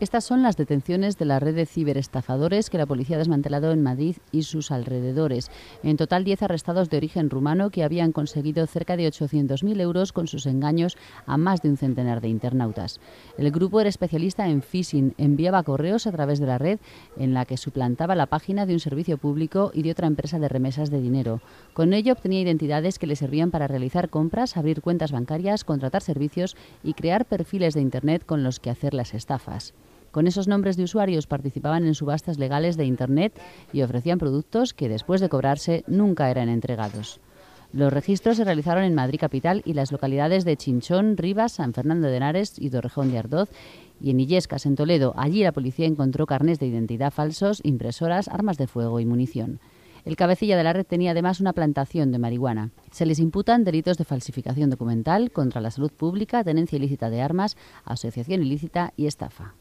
Estas son las detenciones de la red de ciberestafadores que la policía ha desmantelado en Madrid y sus alrededores. En total, 10 arrestados de origen rumano que habían conseguido cerca de 800.000 euros con sus engaños a más de un centenar de internautas. El grupo era especialista en phishing, enviaba correos a través de la red en la que suplantaba la página de un servicio público y de otra empresa de remesas de dinero. Con ello obtenía identidades que le servían para realizar compras, abrir cuentas bancarias, contratar servicios y crear perfiles de Internet con los que hacer las estafas. Con esos nombres de usuarios participaban en subastas legales de Internet y ofrecían productos que después de cobrarse nunca eran entregados. Los registros se realizaron en Madrid capital y las localidades de Chinchón, Rivas, San Fernando de Henares y Torrejón de Ardoz y en Illescas, en Toledo. Allí la policía encontró carnes de identidad falsos, impresoras, armas de fuego y munición. El cabecilla de la red tenía además una plantación de marihuana. Se les imputan delitos de falsificación documental contra la salud pública, tenencia ilícita de armas, asociación ilícita y estafa.